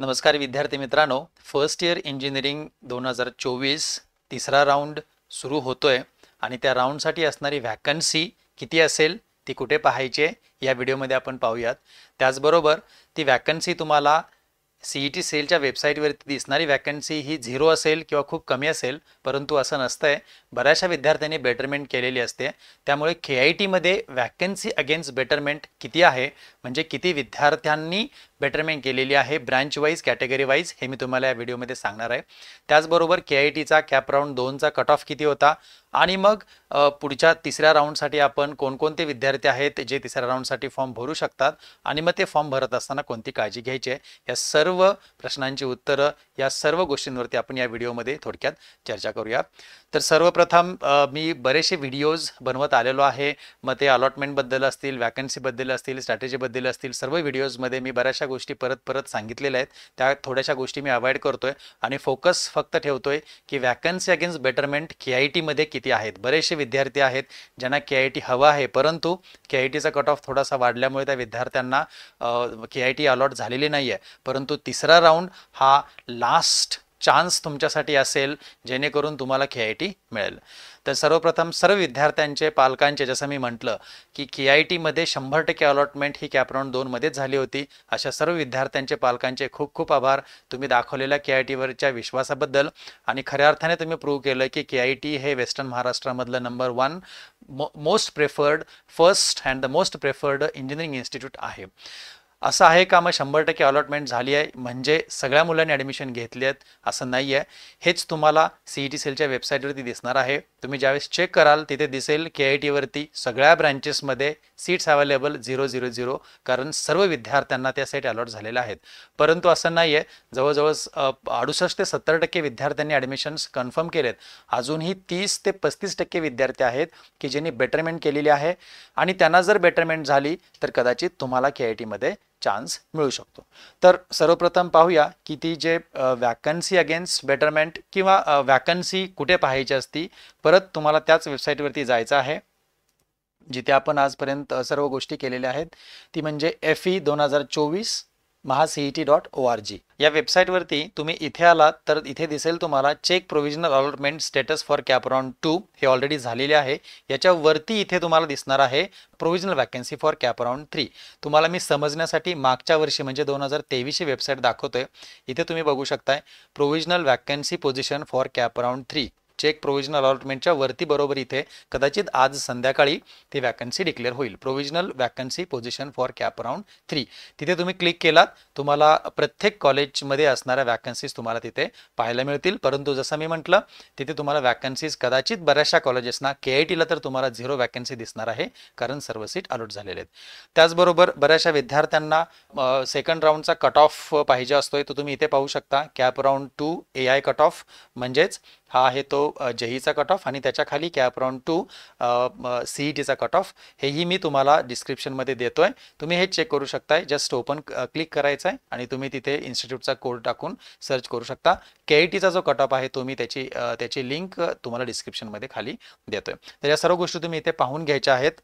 नमस्कार विद्यार्थी मित्रांनो फर्स्ट इयर इंजिनिअरिंग दोन हजार चोवीस तिसरा राऊंड सुरू होतोय आणि त्या राऊंडसाठी असणारी व्हॅकन्सी किती असेल ती कुठे पाहायची या व्हिडिओमध्ये आपण पाहूयात त्याचबरोबर ती व्हॅकन्सी तुम्हाला सीई टी सेलच्या वेबसाईटवरती दिसणारी वॅकन्सी ही झिरो असेल किंवा खूप कमी असेल परंतु असं नसतंय बऱ्याचशा विद्यार्थ्यांनी बेटरमेंट केलेली असते त्यामुळे के आय टीमध्ये वॅकन्सी अगेन्स्ट बेटरमेंट किती आहे म्हणजे किती विद्यार्थ्यांनी बेटरमेंट केलेली आहे ब्रँच वाईज कॅटेगरी वाईज हे मी तुम्हाला या व्हिडिओमध्ये सांगणार आहे त्याचबरोबर के आय टीचा कॅप राऊंड दोनचा कट ऑफ किती होता आणि मग पुढच्या तिसऱ्या राऊंडसाठी आपण कोणकोणते विद्यार्थी आहेत जे तिसऱ्या राऊंडसाठी फॉर्म भरू शकतात आणि मग ते फॉर्म भरत असताना कोणती काळजी घ्यायची आहे या सर्व प्रश्नांची उत्तरं या सर्व गोष्टींवरती आपण या व्हिडिओमध्ये थोडक्यात चर्चा करूया तर सर्वप्रथम मी बरेचसे व्हिडिओज बनवत आलेलो आहे मग ते अलॉटमेंटबद्दल असतील वॅकन्सीबद्दल असतील स्ट्रॅटेजीबद्दल असतील सर्व व्हिडिओजमध्ये मी बऱ्याचशा गोष्टी परत परत सांगितलेल्या आहेत त्या थोड्याशा गोष्टी मी अवॉइड करतोय आणि फोकस फक्त ठेवतोय की vacancy against betterment K I टीमध्ये किती आहेत बरेचसे विद्यार्थी आहेत ज्यांना के आय टी हवं आहे परंतु के आय टीचा कट ऑफ थोडासा वाढल्यामुळे त्या विद्यार्थ्यांना के आय टी अलॉट झालेली नाही आहे परंतु तिसरा राऊंड हा लास्ट चान्स तुमच्यासाठी असेल जेणेकरून तुम्हाला के आय टी मिळेल तर सर्वप्रथम सर्व विद्यार्थ्यांचे पालकांचे जसं मी म्हटलं की के आय टीमध्ये शंभर टक्के अलॉटमेंट ही कॅपराउंड दोनमध्येच झाली होती अशा सर्व विद्यार्थ्यांचे पालकांचे खूप खूप आभार तुम्ही दाखवलेल्या के आय टीवरच्या विश्वासाबद्दल आणि खऱ्या अर्थाने तुम्ही प्रूव्ह केलं की के आय टी हे वेस्टर्न महाराष्ट्रामधलं number one mo most preferred first and the most preferred engineering institute आहे असं आहे का मग शंभर टक्के अलॉटमेंट झाली आहे म्हणजे सगळ्या मुलांनी ॲडमिशन घेतली आहेत असं नाही आहे हेच तुम्हाला ई टी सेलच्या वेबसाईटवरती दिसणार आहे तुम्ही ज्यावेळेस चेक कराल तिथे दिसेल के आय टीवरती सगळ्या ब्रँचेसमध्ये seats available zero zero zero कारण सर्व विद्यार्थ्यांना त्या सीट अलॉट झालेल्या आहेत परंतु असं नाही आहे जवळजवळ अडुसष्ट ते सत्तर टक्के विद्यार्थ्यांनी ॲडमिशन्स कन्फर्म केलेत अजूनही तीस ते पस्तीस टक्के विद्यार्थी आहेत की ज्यांनी बेटरमेंट केलेली आहे आणि त्यांना जर बेटरमेंट झाली तर कदाचित तुम्हाला के आय टीमध्ये चान्स मिळू शकतो तर सर्वप्रथम पाहूया की ती जे वॅकन्सी अगेन्स्ट बेटरमेंट किंवा वॅकन्सी कुठे पाहायची असती परत तुम्हाला त्याच वेबसाईटवरती जायचं आहे जिथे आपण आजपर्यंत सर्व गोष्टी केलेल्या आहेत ती म्हणजे एफ ई e दोन हजार चोवीस महासीईटी डॉट ओ आर जी या वेबसाईटवरती तुम्ही इथे आलात तर इथे दिसेल तुम्हाला check provisional allotment status for cap round two हे ऑलरेडी झालेले आहे याच्यावरती इथे तुम्हाला दिसणार आहे provisional vacancy for cap round three तुम्हाला मी समजण्यासाठी मागच्या वर्षी म्हणजे दोन हजार तेवीसची वेबसाईट दाखवतोय इथे तुम्ही बघू शकताय provisional vacancy position for cap round three check provisional अलॉटमेंटच्या वरती बरोबर इथे कदाचित आज संध्याकाळी ती वॅकन्सी डिक्लेअर होईल provisional vacancy position for cap round three तिथे तुम्ही क्लिक केलात तुम्हाला प्रत्येक कॉलेजमध्ये असणाऱ्या वॅकन्सीज तुम्हाला तिथे पाहायला मिळतील परंतु जसं मी म्हटलं तिथे तुम्हाला वॅकन्सीज कदाचित बऱ्याचशा कॉलेजेसना के आय तर तुम्हाला झिरो वॅकन्सी दिसणार आहे कारण सर्व सीट अलॉट झालेले आहेत त्याचबरोबर बऱ्याचशा विद्यार्थ्यांना सेकंड राऊंडचा कट ऑफ पाहिजे असतोय तो तुम्ही इथे पाहू शकता cap round two A I cut off म्हणजेच हा आहे तो जेईचा कट ऑफ आणि त्याच्या खाली कॅप राऊंड टू सीई टीचा कट ऑफ हेही मी तुम्हाला डिस्क्रिप्शनमध्ये देतो आहे तुम्ही हे चेक करू शकताय जस्ट ओपन क्लिक करायचं आहे आणि तुम्ही तिथे इन्स्टिट्यूटचा कोड टाकून सर्च करू शकता टीचा जो कट ऑफ आहे तो मी त्याची त्याची लिंक तुम्हाला डिस्क्रिप्शनमध्ये खाली देतोय तर या सर्व गोष्टी तुम्ही इथे पाहून घ्यायच्या आहेत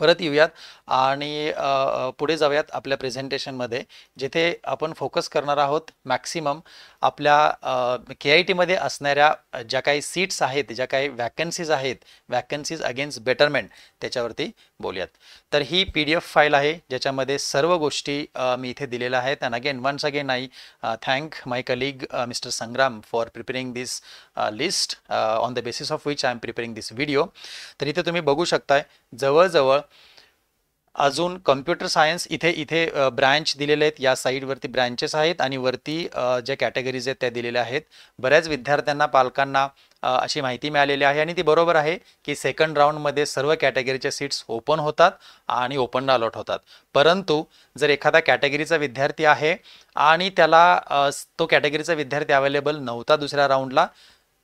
परत येऊयात आणि पुढे जाऊयात आपल्या प्रेझेंटेशनमध्ये जिथे आपण फोकस करणार आहोत मॅक्सिमम आपल्या के आय टीमध्ये असणाऱ्या ज्या काही सीट्स आहेत ज्या काही वॅकन्सीज आहेत वॅकन्सीज अगेन्स्ट बेटरमेंट त्याच्यावरती बोलूयात तर ही पी डी एफ फाईल आहे ज्याच्यामध्ये सर्व गोष्टी मी इथे दिलेल्या आहेत and again once again I thank my colleague mister Sangram for preparing this list on the basis of which I am preparing this video तर इथे तुम्ही बघू शकताय जवळजवळ अजून कम्प्युटर सायन्स इथे इथे ब्रँच दिलेले आहेत या साईडवरती ब्रँचेस आहेत आणि वरती ज्या कॅटेगरीज आहेत त्या दिलेल्या आहेत बऱ्याच विद्यार्थ्यांना पालकांना अशी माहिती मिळालेली आहे आणि ती बरोबर आहे की सेकंड राऊंडमध्ये सर्व कॅटेगरीच्या सीट्स ओपन होतात आणि ओपन अलॉट होतात परंतु जर एखादा कॅटेगरीचा विद्यार्थी आहे आणि त्याला तो कॅटेगरीचा विद्यार्थी अवेलेबल नव्हता दुसऱ्या राऊंडला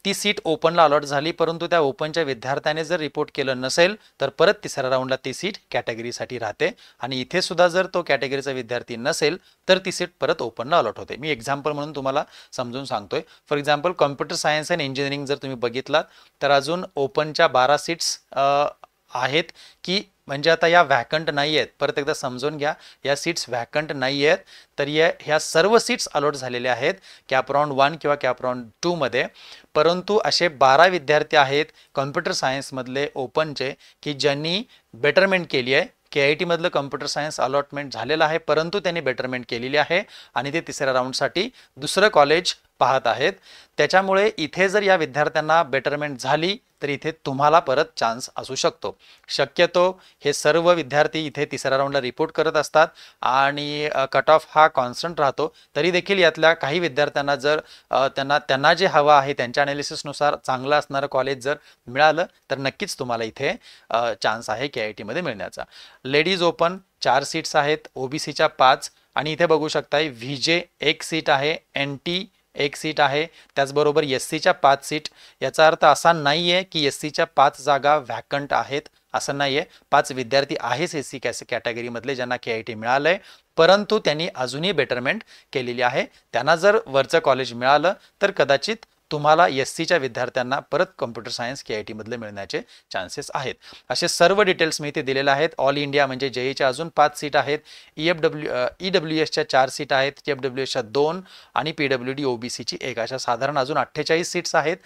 ती सीट ओपनला अलॉट झाली परंतु त्या ओपनच्या विद्यार्थ्याने जर रिपोर्ट केलं नसेल तर परत तिसऱ्या राऊंडला ती सीट कॅटेगरीसाठी राहते आणि इथे सुद्धा जर तो कॅटेगरीचा विद्यार्थी नसेल तर ती सीट परत ओपनला अलॉट होते मी एक्झाम्पल म्हणून तुम्हाला समजून सांगतोय for example computer science and engineering जर तुम्ही बघितलात तर अजून ओपनच्या बारा सीट्स आहेत की म्हणजे आता या व्हॅकंट नाही आहेत परत एकदा समजून घ्या या सीट्स व्हॅकंट नाही आहेत तर या ह्या सर्व सीट्स अलॉट झालेल्या आहेत कॅपराउंड राऊंड वन किंवा कॅपराउंड टूमध्ये परंतु असे बारा विद्यार्थी आहेत कॉम्प्युटर सायन्समधले ओपनचे की ज्यांनी बेटरमेंट केली आहे के आय टीमधलं कम्प्युटर सायन्स अलॉटमेंट झालेलं आहे परंतु त्यांनी बेटरमेंट केलेली आहे आणि ते तिसऱ्या राऊंडसाठी दुसरं कॉलेज पाहत आहेत त्याच्यामुळे इथे जर या विद्यार्थ्यांना बेटरमेंट झाली तर इथे तुम्हाला परत चान्स असू शकतो शक्यतो हे सर्व विद्यार्थी इथे तिसऱ्या राऊंडला रिपोर्ट करत असतात आणि कट ऑफ हा कॉन्स्टंट राहतो तरी देखील यातल्या काही विद्यार्थ्यांना जर त्यांना त्यांना जे हवं आहे त्यांच्या अनालिसिसनुसार चांगलं असणारं कॉलेज जर मिळालं तर नक्कीच तुम्हाला इथे चान्स आहे के आय टीमध्ये मिळण्याचा लेडीज ओपन चार सीट्स आहेत ओबीसीच्या पाच आणि इथे बघू शकताय व्ही जे एक सीट आहे एन टी एक सीट आहे त्याचबरोबर एस सीच्या पाच सीट याचा अर्थ असा नाही आहे की एस सीच्या पाच जागा व्हॅकंट आहेत असं नाही आहे पाच विद्यार्थी आहेच एस सी कॅस कॅटेगरीमधले ज्यांना के आय टी मिळालं आहे परंतु त्यांनी अजूनही बेटरमेंट केलेली आहे त्यांना जर वरचं कॉलेज मिळालं तर कदाचित तुम्हाला एस सीच्या विद्यार्थ्यांना परत कम्प्युटर सायन्स के आय टीमधले मिळण्याचे चान्सेस आहेत असे सर्व डिटेल्स मी इथे दिलेले आहेत ऑल इंडिया म्हणजे जेईच्या e अजून पाच सीट आहेत E F W E W एसच्या चार सीट आहेत ई e एफ डब्ल्यू एसच्या दोन आणि पी डब्ल्यू डी ओबीसीची एक अशा साधारण अजून अठ्ठेचाळीस सीट्स आहेत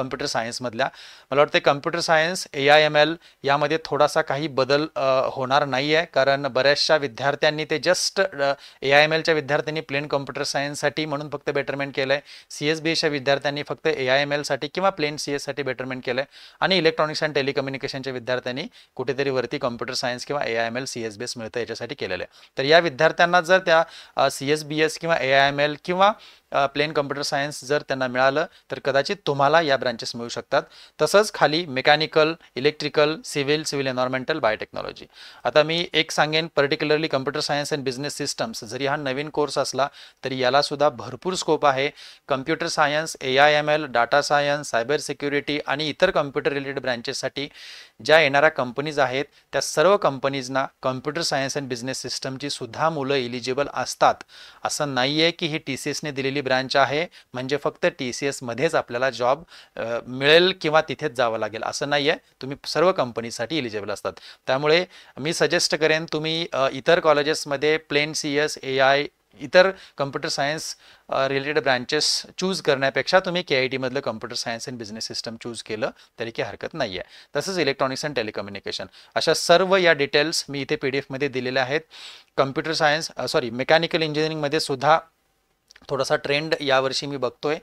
कम्प्युटर सायन्समधल्या मला वाटतं computer science A I M L यामध्ये थोडासा काही बदल होणार नाही आहे कारण बऱ्याचशा विद्यार्थ्यांनी ते जस्ट ए आय एम एलच्या विद्यार्थ्यांनी प्लेन कम्प्युटर सायन्ससाठी म्हणून फक्त बेटरमेंट केलं आहे सी एस बी एच्या विद्यार्थ्यांनी फक्त ए आय एम एलसाठी किंवा प्लेन सी एससाठी बेटरमेंट केलं आहे आणि इलेक्ट्रॉनिक्स अँड टेलिकम्युनिकेशनच्या विद्यार्थ्यांनी कुठेतरी वरती कम्प्युटर सायन्स किंवा A I M L C S B S मिळतं याच्यासाठी केलेलं आहे तर या विद्यार्थ्यांना जर त्या सी एस बी एस किंवा ए आय एम एल किंवा प्लेन कम्प्युटर सायन्स जर त्यांना मिळालं तर कदाचित तुम्हाला या ब्रांचेस मिळू शकतात तसंच खाली mechanical electrical civil civil environmental biotechnology आता मी एक सांगेन particularly computer science and business systems जरी हा नवीन कोर्स असला तरी यालासुद्धा भरपूर स्कोप आहे computer science A I M L data science cyber security आणि इतर कम्प्युटर रिलेटेड ब्रँचेससाठी ज्या येणाऱ्या कंपनीज आहेत त्या सर्व कंपनीजना कम्प्युटर सायन्स अँड बिझनेस सिस्टमची सुद्धा मुलं इलिजिबल असतात असं नाही आहे की ही टी सी एसने दिलेली आपली ब्रँच आहे म्हणजे फक्त टी सी एसमध्येच आपल्याला जॉब मिळेल किंवा तिथेच जावं लागेल असं नाही आहे तुम्ही सर्व कंपनीसाठी इलिजिबल असतात त्यामुळे मी सजेस्ट करेन तुम्ही इतर कॉलेजेसमध्ये plain C S A I इतर computer science related branches choose करण्यापेक्षा तुम्ही के आय टीमधलं computer science and business system choose केलं तरी काही हरकत नाही आहे तसंच इलेक्ट्रॉनिक्स अँड टेलिकम्युनिकेशन अशा सर्व या डिटेल्स मी इथे पी डी एफमध्ये दिलेल्या आहेत कम्प्युटर सायन्स सॉरी मेकॅनिकल इंजिनिअरिंगमध्ये सुद्धा थोडासा ट्रेंड यावर्षी मी बघतोय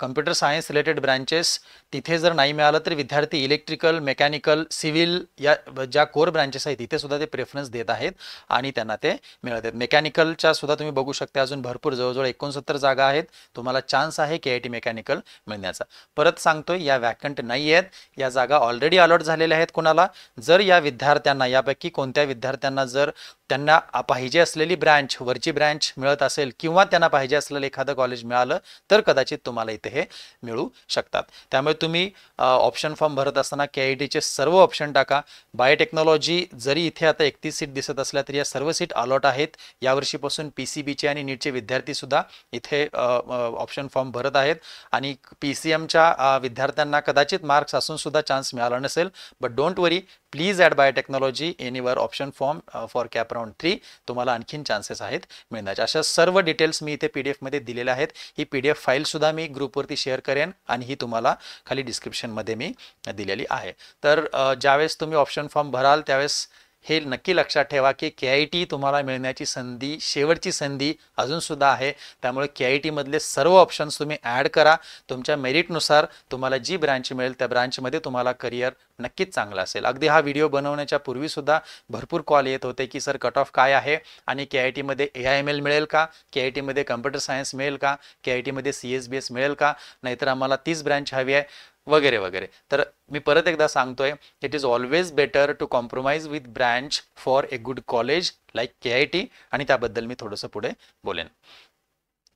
कम्प्युटर सायन्स रिलेटेड ब्रँचेस तिथे जर नाही मिळालं तर विद्यार्थी इलेक्ट्रिकल मेकॅनिकल सिव्हिल या ज्या कोर ब्रँचेस आहेत तिथे सुद्धा ते प्रेफरन्स देत आहेत आणि त्यांना ते मिळत आहेत मेकॅनिकलच्या सुद्धा तुम्ही बघू शकता अजून भरपूर जवळजवळ एकोणसत्तर जागा आहेत तुम्हाला चान्स आहे के आय टी मेकॅनिकल मिळण्याचा परत सांगतोय या वॅकंट नाही आहेत या जागा ऑलरेडी अलॉट झालेल्या आहेत कोणाला जर या विद्यार्थ्यांना यापैकी कोणत्या विद्यार्थ्यांना जर त्यांना पाहिजे असलेली ब्रँच वरची ब्रँच मिळत असेल किंवा त्यांना पाहिजे असलेलं एखादं कॉलेज मिळालं तर कदाचित तुम्हाला तुम्हाला इथे हे मिळू शकतात त्यामुळे तुम्ही ऑप्शन फॉर्म भरत असताना के आय टीचे सर्व ऑप्शन टाका बायोटेक्नॉलॉजी जरी इथे आता एकतीस सीट दिसत असल्या तरी या सर्व सीट अलॉट आहेत यावर्षीपासून पी सी बीचे आणि नीटचे विद्यार्थीसुद्धा इथे ऑप्शन फॉर्म भरत आहेत आणि पी सी एमच्या विद्यार्थ्यांना कदाचित मार्क्स असूनसुद्धा चान्स मिळाला नसेल but don't worry please add biotechnology anyway option form for cap round three तुम्हाला आणखीन चान्सेस आहेत मिळण्याचे अशा सर्व डिटेल्स मी इथे पी डी एफमध्ये दिलेल्या आहेत ही पी डी एफ फाईलसुद्धा मी ग्रुपवरती शेअर करेन आणि ही तुम्हाला खाली डिस्क्रिप्शनमध्ये मी दिलेली आहे तर uh, ज्यावेळेस तुम्ही ऑप्शन फॉर्म भराल त्यावेळेस हे नक्की लक्षात ठेवा की के आय टी तुम्हाला मिळण्याची संधी शेवटची संधी अजूनसुद्धा आहे त्यामुळे के आय टीमधले सर्व ऑप्शन्स तुम्ही ॲड करा तुमच्या मेरिटनुसार तुम्हाला जी ब्रँच मिळेल त्या ब्रँचमध्ये तुम्हाला करिअर नक्कीच चांगला असेल अगदी हा व्हिडिओ बनवण्याच्या पूर्वीसुद्धा भरपूर कॉल येत होते की सर कट ऑफ काय आहे आणि के आय टीमध्ये ए आय एम एल मिळेल का के आय टीमध्ये कम्प्युटर सायन्स मिळेल का के आय टीमध्ये सी एस बी एस मिळेल का नाहीतर आम्हाला तीच ब्रँच हवी आहे वगैरे वगैरे तर मी परत एकदा सांगतोय it is always better to compromise with branch for a good college like K I T आणि त्याबद्दल मी थोडंसं पुढे बोलेन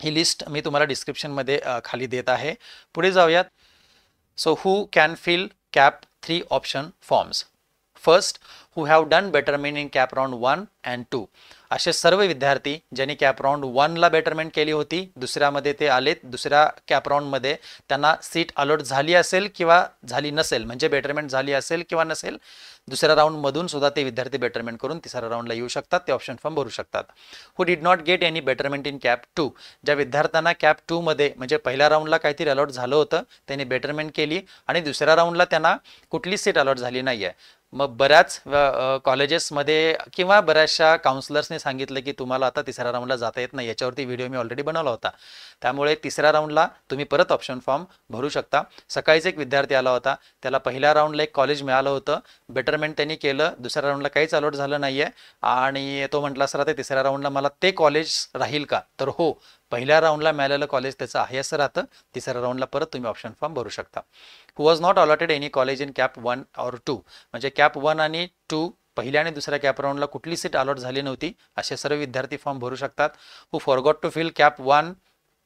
ही लिस्ट मी तुम्हाला डिस्क्रिप्शनमध्ये खाली देत आहे पुढे जाऊयात so who can fill cap three option forms first who have done better mean in cap round one and two असे सर्व विद्यार्थी ज्यांनी कॅप राऊंड वनला बेटरमेंट केली होती दुसऱ्यामध्ये ते आलेत दुसऱ्या कॅप राऊंडमध्ये त्यांना सीट अलॉट झाली असेल किंवा झाली नसेल म्हणजे बेटरमेंट झाली असेल किंवा नसेल दुसऱ्या राऊंडमधून सुद्धा ते विद्यार्थी बेटरमेंट करून तिसऱ्या राऊंडला येऊ शकतात ते ऑप्शन फॉर्म भरू शकतात who did not get any betterment in cap two ज्या विद्यार्थ्यांना कॅप टूमध्ये म्हणजे पहिल्या राऊंडला काहीतरी अलॉट झालं होतं त्यांनी बेटरमेंट केली आणि दुसऱ्या राऊंडला त्यांना कुठली सीट अलॉट झाली नाही आहे मग बऱ्याच कॉलेजेसमध्ये किंवा बऱ्याचशा काउन्सिलर्सने सांगितलं की तुम्हाला आता तिसऱ्या राऊंडला जाता येत नाही याच्यावरती व्हिडिओ मी ऑलरेडी बनवला होता त्यामुळे तिसऱ्या राऊंडला तुम्ही परत ऑप्शन फॉर्म भरू शकता सकाळीच एक विद्यार्थी आला होता त्याला पहिल्या राऊंडला एक कॉलेज मिळालं होतं बेटरमेंट त्यांनी केलं दुसऱ्या राऊंडला काहीच अलॉट झालं नाही आहे आणि तो म्हटला सर आता तिसऱ्या राऊंडला मला ते कॉलेज राहील का तर हो पहिल्या राऊंडला मिळालेलं कॉलेज त्याचं आहे असं राहतं तिसऱ्या राऊंडला परत तुम्ही ऑप्शन फॉर्म भरू शकता who was not allotted any college in cap one और टू म्हणजे कॅप वन आणि टू पहिल्या आणि दुसऱ्या कॅप राऊंडला कुठली सीट अलॉट झाली नव्हती असे सर्व विद्यार्थी फॉर्म भरू शकतात who forgot to fill cap one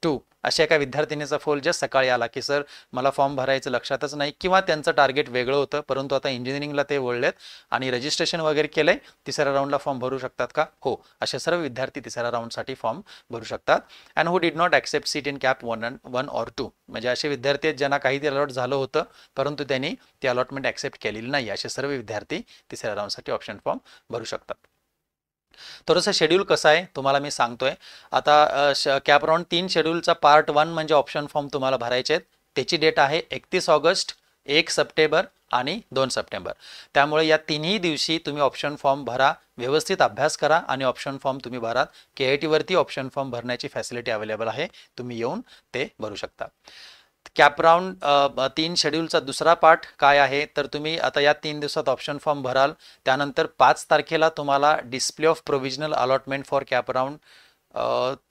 two अशा एका विद्यार्थिनीचा फोल जस्ट सकाळी आला की सर मला फॉर्म भरायचं लक्षातच नाही किंवा त्यांचं टार्गेट वेगळं होतं परंतु आता इंजिनिअरिंगला ते वळलेत आणि रजिस्ट्रेशन वगैरे केलंय तिसऱ्या राऊंडला फॉर्म भरू शकतात का हो असे सर्व विद्यार्थी तिसऱ्या राऊंडसाठी फॉर्म भरू शकतात and who did not accept seat in cap one and one or two म्हणजे असे विद्यार्थी आहेत ज्यांना काही ते अलॉट झालं होतं परंतु त्यांनी ती अलॉटमेंट ॲक्सेप्ट केलेली नाही असे सर्व विद्यार्थी तिसऱ्या राऊंडसाठी ऑप्शन फॉर्म भरू शकतात थोडंसं शेड्यूल कसं आहे तुम्हाला मी सांगतोय आता श तीन शेड्यूलचा पार्ट वन म्हणजे ऑप्शन फॉर्म तुम्हाला भरायचे आहेत त्याची डेट आहे एकतीस ऑगस्ट एक सप्टेंबर आणि दोन सप्टेंबर त्यामुळे या तिन्ही दिवशी तुम्ही ऑप्शन फॉर्म भरा व्यवस्थित अभ्यास करा आणि ऑप्शन फॉर्म तुम्ही भरा के आय टीवरती ऑप्शन फॉर्म भरण्याची फॅसिलिटी अवेलेबल आहे तुम्ही येऊन ते भरू शकता कॅपराऊंड तीन शेड्यूलचा दुसरा पार्ट काय आहे तर तुम्ही आता या तीन दिवसात ऑप्शन फॉर्म भराल त्यानंतर पाच तारखेला तुम्हाला display of provisional allotment for round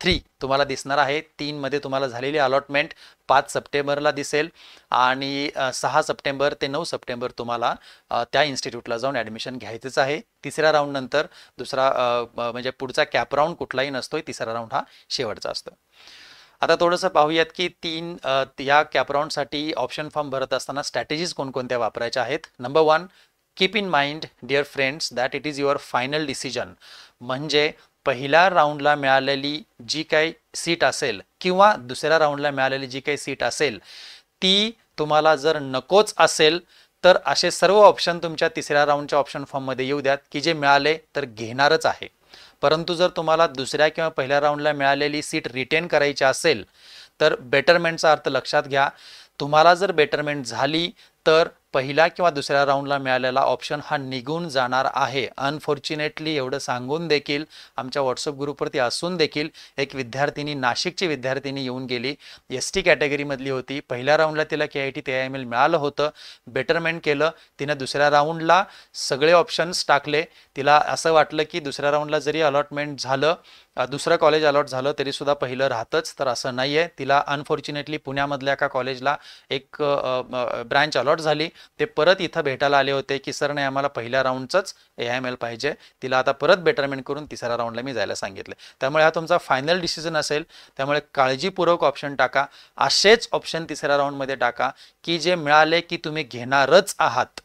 three तुम्हाला दिसणार आहे तीनमध्ये तुम्हाला झालेली अलॉटमेंट पाच सप्टेंबरला दिसेल आणि सहा सप्टेंबर ते नऊ सप्टेंबर तुम्हाला त्या इन्स्टिट्यूटला जाऊन ॲडमिशन घ्यायचंच आहे तिसऱ्या राऊंडनंतर दुसरा म्हणजे पुढचा कॅप राऊंड कुठलाही नसतोय तिसरा राऊंड हा शेवटचा असतो आता थोडंसं पाहूयात की तीन या साठी ऑप्शन फॉर्म भरत असताना स्ट्रॅटेजीज कोणकोणत्या वापरायच्या आहेत number one keep in mind dear friends that it is your final decision म्हणजे पहिल्या राऊंडला मिळालेली जी काही सीट असेल किंवा दुसऱ्या राऊंडला मिळालेली जी काही सीट असेल ती तुम्हाला जर नकोच असेल तर असे सर्व ऑप्शन तुमच्या तिसऱ्या राऊंडच्या ऑप्शन फॉर्ममध्ये येऊ द्यात की जे मिळाले तर घेणारच आहे परंतु जर तुम्हाला दुसऱ्या किंवा पहिल्या राऊंडला मिळालेली सीट रिटेन करायची असेल तर बेटरमेंटचा अर्थ लक्षात घ्या तुम्हाला जर बेटरमेंट झाली तर पहिला किंवा दुसऱ्या राऊंडला मिळालेला ऑप्शन हा निघून जाणार आहे अनफॉर्च्युनेटली एवढं सांगून देखील आमच्या व्हॉट्सअप ग्रुपवरती असून देखील एक विद्यार्थिनी नाशिकची विद्यार्थिनी येऊन गेली एस टी कॅटेगरीमधली होती पहिल्या राऊंडला तिला के आय टी ते आय एम एल मिळालं होतं बेटरमेंट केलं तिनं दुसऱ्या राऊंडला सगळे ऑप्शन्स टाकले तिला असं वाटलं की दुसऱ्या राऊंडला जरी अलॉटमेंट झालं दुसरं कॉलेज अलॉट झालं तरीसुद्धा पहिलं राहतंच तर असं नाही आहे तिला अनफॉर्च्युनेटली पुण्यामधल्या एका कॉलेजला एक ब्रँच अलॉट झाली ते परत इथं भेटायला आले होते की सर नाही आम्हाला पहिल्या राऊंडचंच ए आय एम एल पाहिजे तिला आता परत बेटरमेंट करून तिसऱ्या राऊंडला मी जायला सांगितलं त्यामुळे हा तुमचा फायनल डिसिजन असेल त्यामुळे काळजीपूर्वक ऑप्शन टाका असेच ऑप्शन तिसऱ्या राऊंडमध्ये टाका की जे मिळाले की तुम्ही घेणारच आहात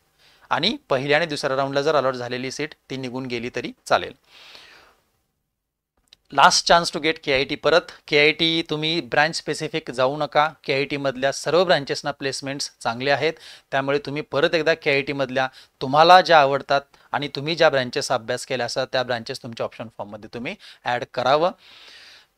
आणि पहिल्या आणि दुसऱ्या राऊंडला जर अलॉट झालेली सीट ती निघून गेली तरी चालेल last chance to get K I T परत के आय टी तुम्ही ब्रँच स्पेसिफिक जाऊ नका के आय टीमधल्या सर्व ब्रँचेसना प्लेसमेंट्स चांगले आहेत त्यामुळे तुम्ही परत एकदा के आय टीमधल्या तुम्हाला ज्या आवडतात आणि तुम्ही ज्या ब्रँचेसचा अभ्यास केल्या असतात त्या ब्रांचेस तुमच्या ऑप्शन फॉर्ममध्ये तुम्ही ॲड करावं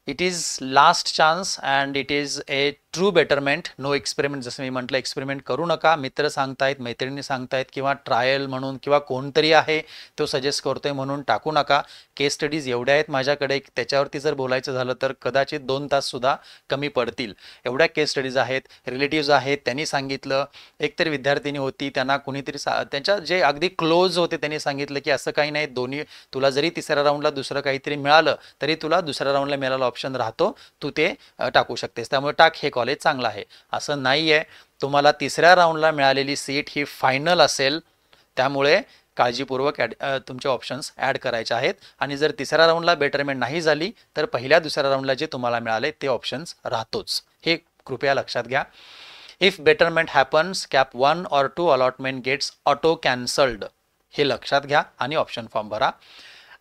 it is last chance and it is a true betterment no experiment जसं मी म्हटलं एक्सपेरिमेंट करू नका मित्र सांगतायत मैत्रिणी सांगतायत किंवा ट्रायल म्हणून किंवा कोणतरी आहे तो सजेस्ट करतोय म्हणून टाकू नका केस स्टडीज एवढ्या आहेत माझ्याकडे त्याच्यावरती जर बोलायचं झालं तर कदाचित दोन ताससुद्धा कमी पडतील एवढ्या केस स्टडीज आहेत रिलेटिव्ज आहेत त्यांनी सांगितलं एकतरी विद्यार्थिनी होती त्यांना कुणीतरी सा त्यांच्या जे अगदी क्लोज होते त्यांनी सांगितलं की असं काही नाही दोन्ही तुला जरी तिसऱ्या राऊंडला दुसरं काहीतरी मिळालं तरी तुला दुसऱ्या राऊंडला मिळाला ऑप्शन राहतो तू ते टाकू शकतेस त्यामुळे टाक हे कॉल नॉलेज चांगलं आहे असं नाही आहे तुम्हाला तिसऱ्या राऊंडला मिळालेली सीट ही फायनल असेल त्यामुळे काळजीपूर्वक ॲड तुमचे ऑप्शन्स ॲड करायचे आहेत आणि जर तिसऱ्या राऊंडला बेटरमेंट नाही झाली तर पहिल्या दुसऱ्या राऊंडला जे तुम्हाला मिळाले ते ऑप्शन्स राहतोच हे कृपया लक्षात घ्या if betterment happens CAP one or two allotment gets auto cancelled हे लक्षात घ्या आणि ऑप्शन फॉर्म भरा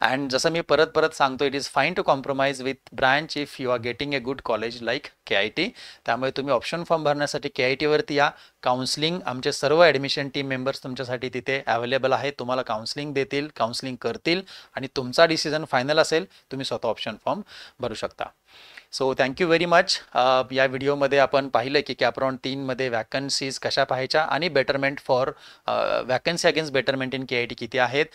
अँड जसं मी परत परत सांगतो it is fine to compromise with branch if you are getting a good college like K I T त्यामुळे तुम्ही ऑप्शन फॉर्म भरण्यासाठी के आय टीवरती या काउन्सलिंग आमचे सर्व ॲडमिशन टीम मेंबर्स तुमच्यासाठी तिथे अवेलेबल आहे तुम्हाला काउन्सलिंग देतील काउन्सलिंग करतील आणि तुमचा डिसिजन फायनल असेल तुम्ही स्वतः ऑप्शन फॉर्म भरू शकता सो थँक्यू व्हेरी मच या व्हिडिओमध्ये आपण पाहिलं की कॅप्रॉन तीनमध्ये वॅकन्सीज कशा पाहायच्या आणि betterment for vacancy against betterment in K I T किती आहेत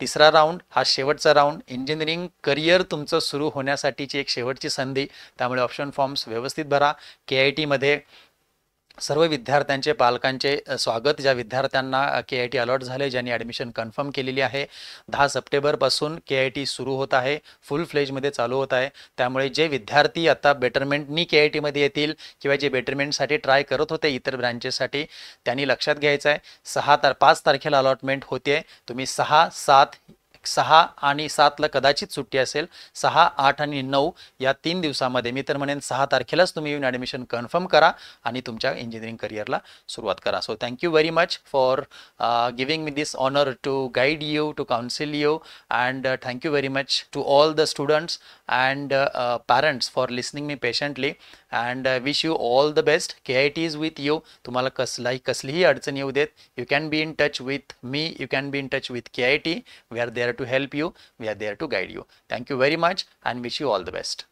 तिसरा राऊंड हा शेवटचा राऊंड इंजिनिअरिंग करिअर तुमचं सुरू होण्यासाठीची एक शेवटची संधी त्यामुळे ऑप्शन फॉर्म्स व्यवस्थित भरा के आय टीमध्ये सर्व विद्यार्थ्यांचे पालकांचे स्वागत ज्या विद्यार्थ्यांना के आय टी अलॉट झाले ज्यांनी ॲडमिशन कन्फर्म केलेली आहे दहा सप्टेंबरपासून के आय टी सुरू होत आहे फुल फ्लेजमध्ये चालू होत आहे त्यामुळे जे विद्यार्थी आता बेटरमेंटनी के आय टीमध्ये येतील किंवा जे बेटरमेंटसाठी ट्राय करत होते इतर ब्रँचेससाठी त्यांनी लक्षात घ्यायचं आहे सहा तार पाच तारखेला अलॉटमेंट होते तुम्ही सहा सात सहा आणि सातला कदाचित सुट्टी असेल सहा आठ आणि नऊ या तीन दिवसामध्ये मी तर म्हणेन सहा तारखेलाच तुम्ही येऊन ॲडमिशन कन्फर्म करा आणि तुमच्या इंजिनिअरिंग करिअरला सुरुवात करा so thank you very much for giving me this honour to guide you to counsel you and thank you very much to all the students and parents for listening me patiently and uh, wish you all the best KIT is with you tumhala kaslai kaslihi adchan yeu det you can be in touch with me you can be in touch with KIT we are there to help you we are there to guide you thank you very much and wish you all the best